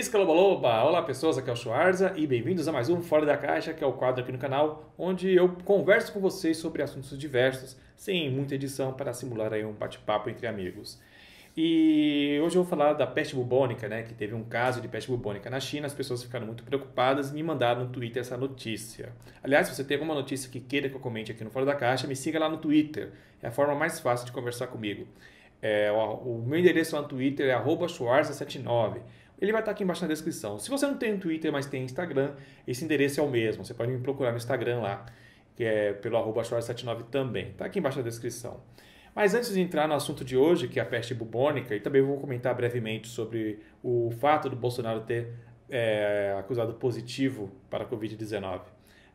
Escalobaloba! Olá pessoas, aqui é o Schwarza e bem-vindos a mais um Fora da Caixa, que é o quadro aqui no canal, onde eu converso com vocês sobre assuntos diversos, sem muita edição, para simular aí um bate-papo entre amigos. E hoje eu vou falar da peste bubônica, né, que teve um caso de peste bubônica na China, as pessoas ficaram muito preocupadas e me mandaram no Twitter essa notícia. Aliás, se você tem alguma notícia que queira que eu comente aqui no Fora da Caixa, me siga lá no Twitter, é a forma mais fácil de conversar comigo. É, o, meu endereço lá no Twitter é schwarza79. Ele vai estar aqui embaixo na descrição. Se você não tem Twitter, mas tem Instagram, esse endereço é o mesmo. Você pode me procurar no Instagram lá, que é pelo arroba 79 também. Está aqui embaixo na descrição. Mas antes de entrar no assunto de hoje, que é a peste bubônica, e também vou comentar brevemente sobre o fato do Bolsonaro ter é, acusado positivo para a Covid-19.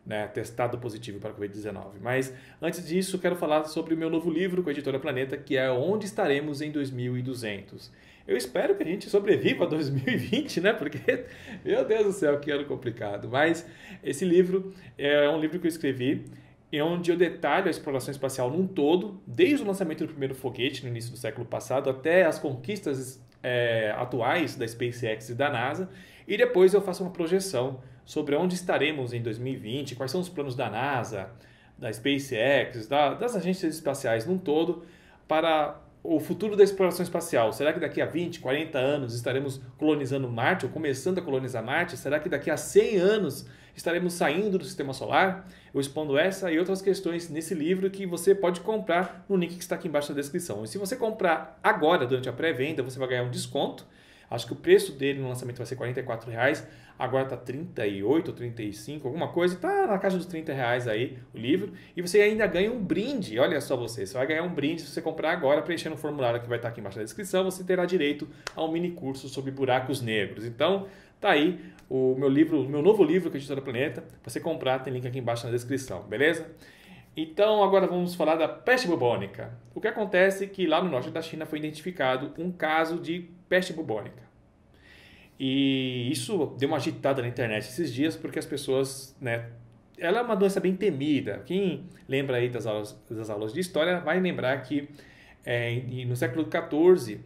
Né, testado positivo para a Covid-19. Mas antes disso, quero falar sobre o meu novo livro com a editora Planeta, que é Onde Estaremos em 2200. Eu espero que a gente sobreviva a 2020, né? Porque, meu Deus do céu, que ano complicado. Mas esse livro é um livro que eu escrevi onde eu detalho a exploração espacial num todo, desde o lançamento do primeiro foguete no início do século passado até as conquistas é, atuais da SpaceX e da NASA. E depois eu faço uma projeção sobre onde estaremos em 2020, quais são os planos da NASA, da SpaceX, da, das agências espaciais num todo, para o futuro da exploração espacial? Será que daqui a 20, 40 anos estaremos colonizando Marte ou começando a colonizar Marte? Será que daqui a 100 anos estaremos saindo do sistema solar? Eu expondo essa e outras questões nesse livro que você pode comprar no link que está aqui embaixo na descrição. E se você comprar agora, durante a pré-venda, você vai ganhar um desconto Acho que o preço dele no lançamento vai ser 44 reais. Agora tá 38, 35, alguma coisa. Está na caixa dos 30 reais aí o livro. E você ainda ganha um brinde. Olha só você. Você vai ganhar um brinde se você comprar agora, preenchendo o formulário que vai estar tá aqui embaixo na descrição. Você terá direito a um mini curso sobre buracos negros. Então, tá aí o meu livro, o meu novo livro que é Editora Planeta. para você comprar, tem link aqui embaixo na descrição, beleza? Então, agora vamos falar da peste bubônica. O que acontece é que lá no norte da China foi identificado um caso de peste bubônica. E isso deu uma agitada na internet esses dias, porque as pessoas, né? Ela é uma doença bem temida. Quem lembra aí das aulas, das aulas de história vai lembrar que é, no século XIV,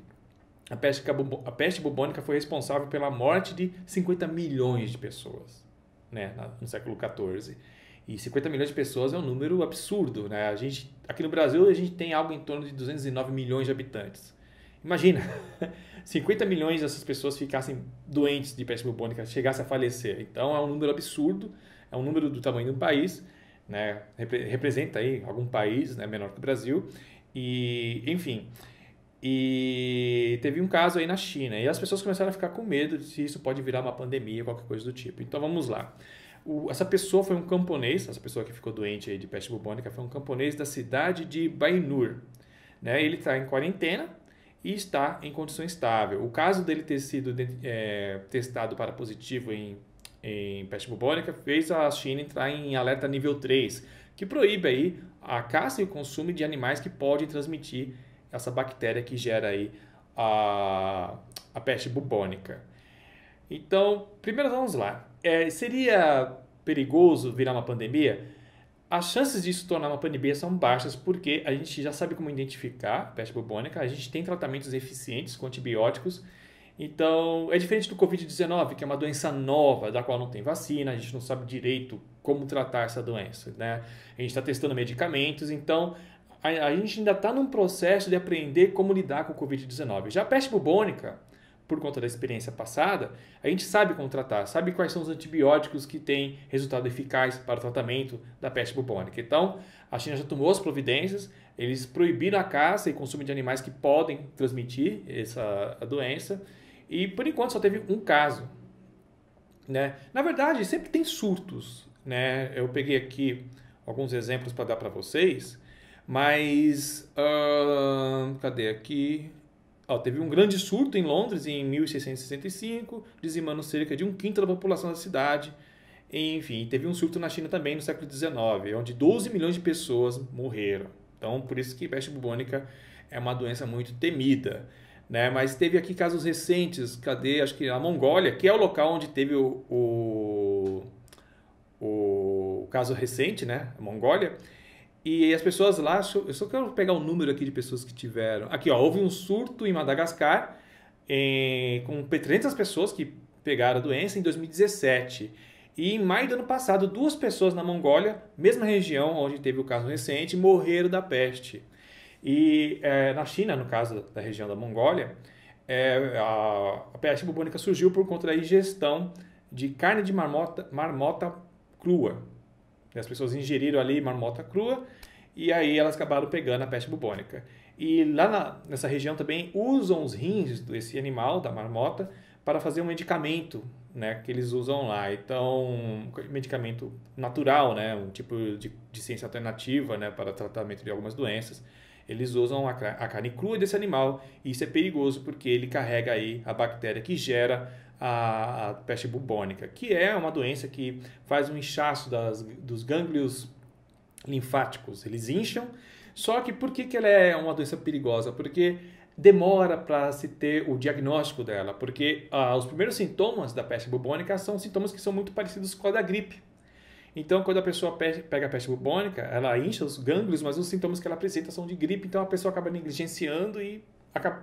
a peste, a peste bubônica foi responsável pela morte de 50 milhões de pessoas, né? No século XIV. E 50 milhões de pessoas é um número absurdo, né? A gente, aqui no Brasil a gente tem algo em torno de 209 milhões de habitantes. Imagina, 50 milhões dessas pessoas ficassem doentes de peste bubônica, chegassem a falecer. Então é um número absurdo, é um número do tamanho de um país, né? representa aí algum país né? menor que o Brasil. E, enfim, e teve um caso aí na China, e as pessoas começaram a ficar com medo de se isso pode virar uma pandemia, qualquer coisa do tipo. Então vamos lá o, essa pessoa foi um camponês, essa pessoa que ficou doente aí de peste bubônica foi um camponês da cidade de Bainur. Né? Ele está em quarentena e está em condição estável. O caso dele ter sido é, testado para positivo em, em peste bubônica fez a China entrar em alerta nível 3, que proíbe aí a caça e o consumo de animais que podem transmitir essa bactéria que gera aí a, a peste bubônica. Então, primeiro vamos lá é, seria perigoso virar uma pandemia? As chances disso tornar uma pandemia são baixas porque a gente já sabe como identificar a peste bubônica, a gente tem tratamentos eficientes com antibióticos. Então, é diferente do Covid-19, que é uma doença nova, da qual não tem vacina, a gente não sabe direito como tratar essa doença. Né? A gente está testando medicamentos, então a, a gente ainda está num processo de aprender como lidar com o Covid-19. Já a peste bubônica, por conta da experiência passada, a gente sabe contratar, sabe quais são os antibióticos que têm resultado eficaz para o tratamento da peste bubônica. Então, a China já tomou as providências, eles proibiram a caça e consumo de animais que podem transmitir essa doença, e por enquanto só teve um caso. Né? Na verdade, sempre tem surtos. Né? Eu peguei aqui alguns exemplos para dar para vocês, mas. Uh, cadê aqui? Ó, teve um grande surto em Londres em 1665, dizimando cerca de um quinto da população da cidade. Enfim, teve um surto na China também no século XIX, onde 12 milhões de pessoas morreram. Então, por isso que peste bubônica é uma doença muito temida. Né? Mas teve aqui casos recentes, cadê? Acho que a Mongólia, que é o local onde teve o, o, o caso recente, né? A Mongólia e as pessoas lá, eu só quero pegar o um número aqui de pessoas que tiveram. Aqui, ó, houve um surto em Madagascar em, eh, com 300 pessoas que pegaram a doença em 2017. E em maio do ano passado, duas pessoas na Mongólia, mesma região onde teve o caso recente, morreram da peste. E é, na China, no caso da região da Mongólia, é, a, a, peste bubônica surgiu por conta da ingestão de carne de marmota, marmota crua. As pessoas ingeriram ali marmota crua e aí elas acabaram pegando a peste bubônica. E lá na, nessa região também usam os rins desse animal, da marmota, para fazer um medicamento né, que eles usam lá. Então, medicamento natural, né, um tipo de, de ciência alternativa né, para tratamento de algumas doenças eles usam a, carne crua desse animal e isso é perigoso porque ele carrega aí a bactéria que gera a, a peste bubônica, que é uma doença que faz um inchaço das, dos gânglios linfáticos, eles incham. Só que por que, que ela é uma doença perigosa? Porque demora para se ter o diagnóstico dela, porque ah, os primeiros sintomas da peste bubônica são sintomas que são muito parecidos com a da gripe. Então, quando a pessoa pega a peste bubônica, ela incha os gânglios, mas os sintomas que ela apresenta são de gripe, então a pessoa acaba negligenciando e,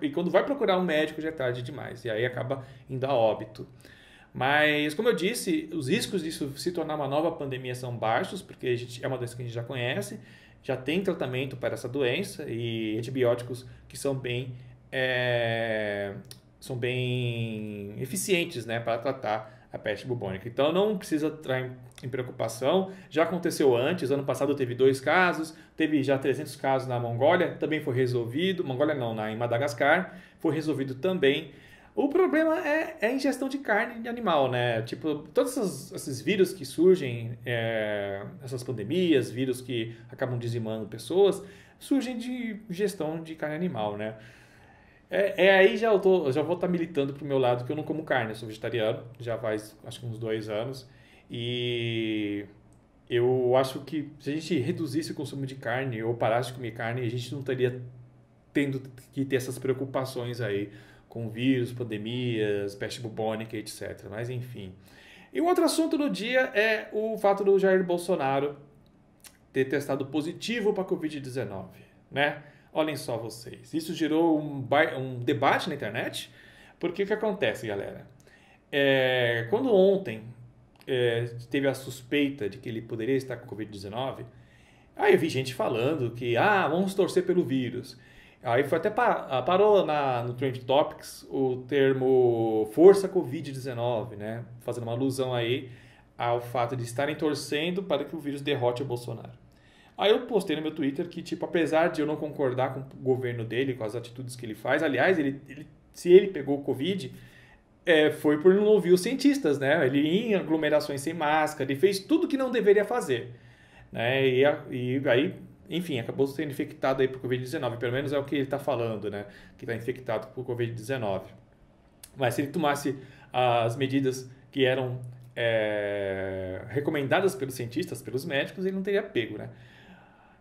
e quando vai procurar um médico já é tarde demais, e aí acaba indo a óbito. Mas, como eu disse, os riscos disso se tornar uma nova pandemia são baixos, porque gente, é uma doença que a gente já conhece, já tem tratamento para essa doença e antibióticos que são bem, é, são bem eficientes né, para tratar a peste bubônica. Então não precisa entrar em, em, preocupação. Já aconteceu antes, ano passado teve dois casos, teve já 300 casos na Mongólia, também foi resolvido. Mongólia não, na, em Madagascar, foi resolvido também. O problema é, é a ingestão de carne de animal, né? Tipo, todos esses, esses vírus que surgem, é, essas pandemias, vírus que acabam dizimando pessoas, surgem de ingestão de carne animal, né? É, é, aí já eu tô, já vou estar tá militando pro meu lado que eu não como carne, eu sou vegetariano, já faz acho que uns dois anos. E eu acho que se a gente reduzisse o consumo de carne ou parasse de comer carne, a gente não estaria tendo que ter essas preocupações aí com vírus, pandemias, peste bubônica, etc. Mas enfim. E um outro assunto do dia é o fato do Jair Bolsonaro ter testado positivo para Covid-19, né? Olhem só vocês. Isso gerou um, um debate na internet, porque o que acontece, galera? É, quando ontem é, teve a suspeita de que ele poderia estar com Covid-19, aí eu vi gente falando que, ah, vamos torcer pelo vírus. Aí foi até par, ah, parou na, no Trend Topics o termo força Covid-19, né? Fazendo uma alusão aí ao fato de estarem torcendo para que o vírus derrote o Bolsonaro. Aí eu postei no meu Twitter que, tipo, apesar de eu não concordar com o governo dele, com as atitudes que ele faz, aliás, ele, ele se ele pegou o Covid, é, foi por não ouvir os cientistas, né? Ele ia em aglomerações sem máscara, ele fez tudo que não deveria fazer. Né? E, e aí, enfim, acabou sendo infectado aí por Covid-19, pelo menos é o que ele está falando, né? Que está infectado por Covid-19. Mas se ele tomasse as medidas que eram é, recomendadas pelos cientistas, pelos médicos, ele não teria pego, né?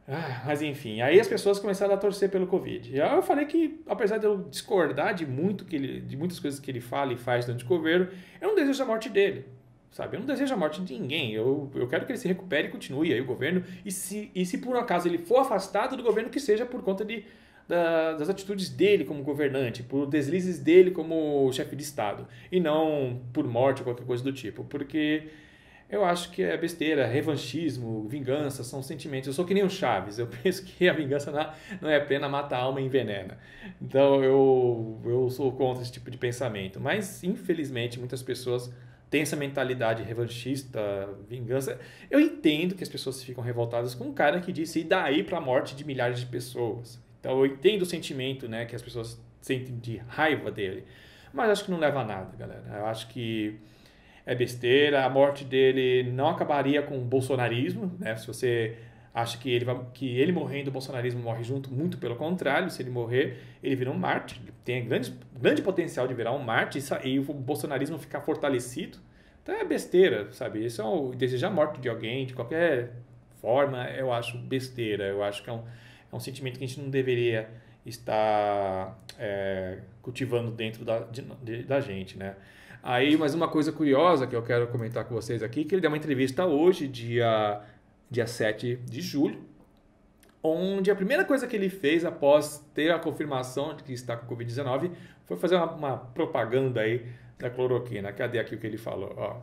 Ah, mas enfim, aí as pessoas começaram a torcer pelo Covid. E aí eu falei que, apesar de eu discordar de muito que ele, de muitas coisas que ele fala e faz durante o governo, eu não desejo a morte dele. Sabe? Eu não desejo a morte de ninguém. Eu, eu quero que ele se recupere e continue aí o governo. E se, e se por um acaso ele for afastado do governo, que seja por conta de, da, das atitudes dele como governante, por deslizes dele como chefe de Estado. E não por morte ou qualquer coisa do tipo. Porque eu acho que é besteira, revanchismo, vingança, são sentimentos. Eu sou que nem o Chaves, eu penso que a vingança não é, é plena, mata a alma e envenena. Então eu, eu sou contra esse tipo de pensamento. Mas, infelizmente, muitas pessoas têm essa mentalidade revanchista, vingança. Eu entendo que as pessoas ficam revoltadas com um cara que disse e daí para a morte de milhares de pessoas. Então eu entendo o sentimento né, que as pessoas sentem de raiva dele. Mas acho que não leva a nada, galera. Eu acho que é besteira. A morte dele não acabaria com o bolsonarismo, né? Se você acha que ele, vai, que ele morrendo, o bolsonarismo morre junto, muito pelo contrário, se ele morrer, ele vira um Marte, ele tem grande, grande potencial de virar um Marte e, e o bolsonarismo ficar fortalecido. Então é besteira, sabe? Isso é o desejar a morte de alguém, de qualquer forma, eu acho besteira. Eu acho que é um, é um sentimento que a gente não deveria estar é, cultivando dentro da, de, da gente, né? Aí, mais uma coisa curiosa que eu quero comentar com vocês aqui, que ele deu uma entrevista hoje, dia, dia 7 de julho, onde a primeira coisa que ele fez após ter a confirmação de que está com Covid-19 foi fazer uma, uma, propaganda aí da cloroquina. Cadê aqui o que ele falou? Ó.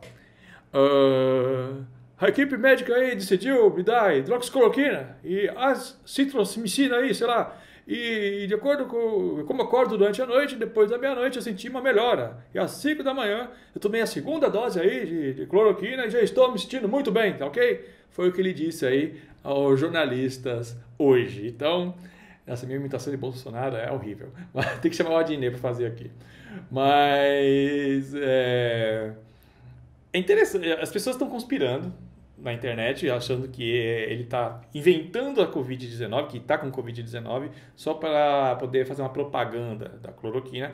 Uh, a equipe médica aí decidiu me dar hidroxicloroquina e as citrocimicina aí, sei lá, e, de acordo com como acordo durante a noite, depois da meia-noite eu senti uma melhora. E às 5 da manhã eu tomei a segunda dose aí de, de cloroquina e já estou me sentindo muito bem, tá ok? Foi o que ele disse aí aos jornalistas hoje. Então, essa minha imitação de Bolsonaro é horrível. tem que chamar o Adnet para fazer aqui. Mas é, é interessante, as pessoas estão conspirando na internet achando que ele está inventando a Covid-19, que está com Covid-19, só para poder fazer uma propaganda da cloroquina.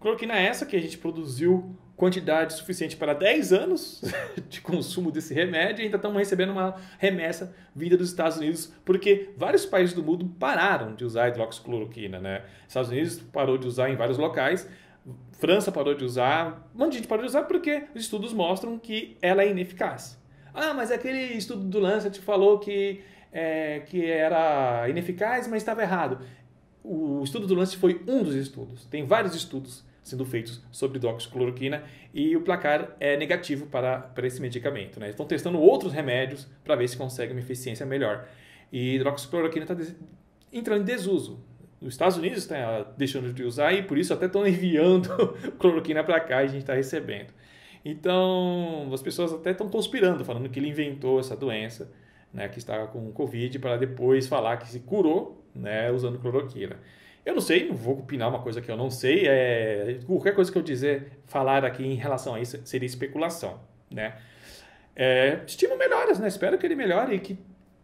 Cloroquina é essa que a gente produziu quantidade suficiente para 10 anos de consumo desse remédio e ainda estamos recebendo uma remessa vinda dos Estados Unidos, porque vários países do mundo pararam de usar hidroxicloroquina. Né? Estados Unidos parou de usar em vários locais, França parou de usar, um monte de gente parou de usar porque os estudos mostram que ela é ineficaz. Ah, mas aquele estudo do Lancet falou que, é, que era ineficaz, mas estava errado. O estudo do Lancet foi um dos estudos. Tem vários estudos sendo feitos sobre doxicloroquina e o placar é negativo para, para esse medicamento. Né? Estão testando outros remédios para ver se consegue uma eficiência melhor. E hidroxicloroquina está entrando em desuso. Nos Estados Unidos está deixando de usar e por isso até estão enviando cloroquina para cá e a gente está recebendo. Então, as pessoas até estão conspirando, falando que ele inventou essa doença, né, que estava com Covid, para depois falar que se curou né, usando cloroquina. Eu não sei, não vou opinar uma coisa que eu não sei. É, qualquer coisa que eu dizer, falar aqui em relação a isso seria especulação. Né? É, estimo melhoras, né? espero que ele melhore e que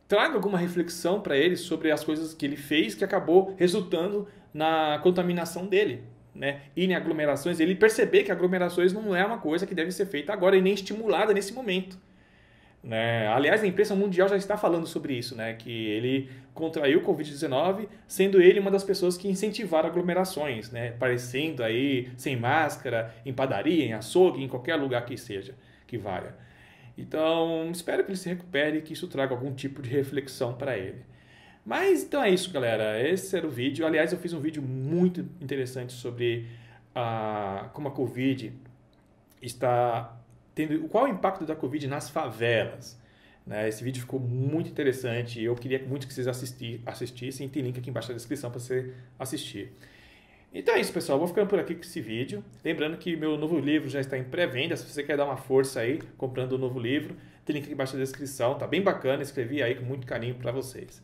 traga alguma reflexão para ele sobre as coisas que ele fez que acabou resultando na contaminação dele, né, ir em aglomerações, ele perceber que aglomerações não é uma coisa que deve ser feita agora e nem estimulada nesse momento. Né? Aliás, a imprensa mundial já está falando sobre isso, né? que ele contraiu o Covid-19, sendo ele uma das pessoas que incentivaram aglomerações, né? parecendo aí sem máscara, em padaria, em açougue, em qualquer lugar que seja, que valha. Então, espero que ele se recupere e que isso traga algum tipo de reflexão para ele. Mas então é isso, galera. Esse era o vídeo. Aliás, eu fiz um vídeo muito interessante sobre ah, como a Covid está tendo. Qual o impacto da Covid nas favelas. Né? Esse vídeo ficou muito interessante. Eu queria muito que vocês assistir, assistissem. Tem link aqui embaixo na descrição para você assistir. Então é isso, pessoal. Vou ficando por aqui com esse vídeo. Lembrando que meu novo livro já está em pré-venda. Se você quer dar uma força aí comprando o um novo livro, tem link aqui embaixo na descrição. Tá bem bacana. Escrevi aí com muito carinho para vocês.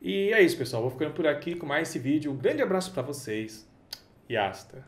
E é isso, pessoal. Vou ficando por aqui com mais esse vídeo. Um grande abraço para vocês e hasta.